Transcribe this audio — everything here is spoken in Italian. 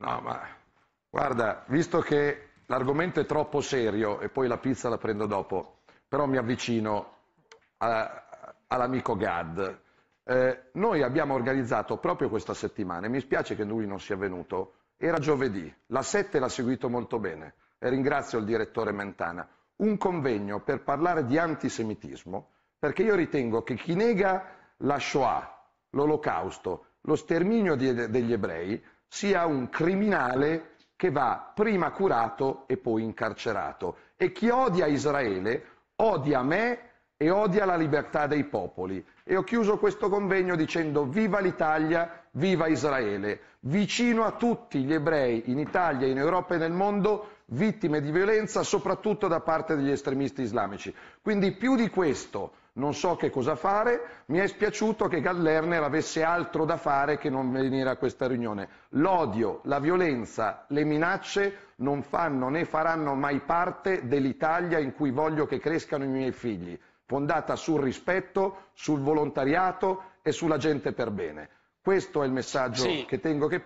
No, ma guarda, visto che l'argomento è troppo serio e poi la pizza la prendo dopo, però mi avvicino a, all'amico Gad. Eh, noi abbiamo organizzato proprio questa settimana, e mi spiace che lui non sia venuto, era giovedì, la 7 l'ha seguito molto bene, e ringrazio il direttore Mentana, un convegno per parlare di antisemitismo, perché io ritengo che chi nega la Shoah, l'olocausto, lo sterminio di, degli ebrei, sia un criminale che va prima curato e poi incarcerato. E chi odia Israele odia me e odia la libertà dei popoli. E ho chiuso questo convegno dicendo viva l'Italia viva Israele, vicino a tutti gli ebrei in Italia, in Europa e nel mondo vittime di violenza soprattutto da parte degli estremisti islamici. Quindi più di questo non so che cosa fare, mi è spiaciuto che Gallerner avesse altro da fare che non venire a questa riunione. L'odio, la violenza, le minacce non fanno né faranno mai parte dell'Italia in cui voglio che crescano i miei figli, fondata sul rispetto, sul volontariato e sulla gente per bene. Questo è il messaggio sì. che tengo che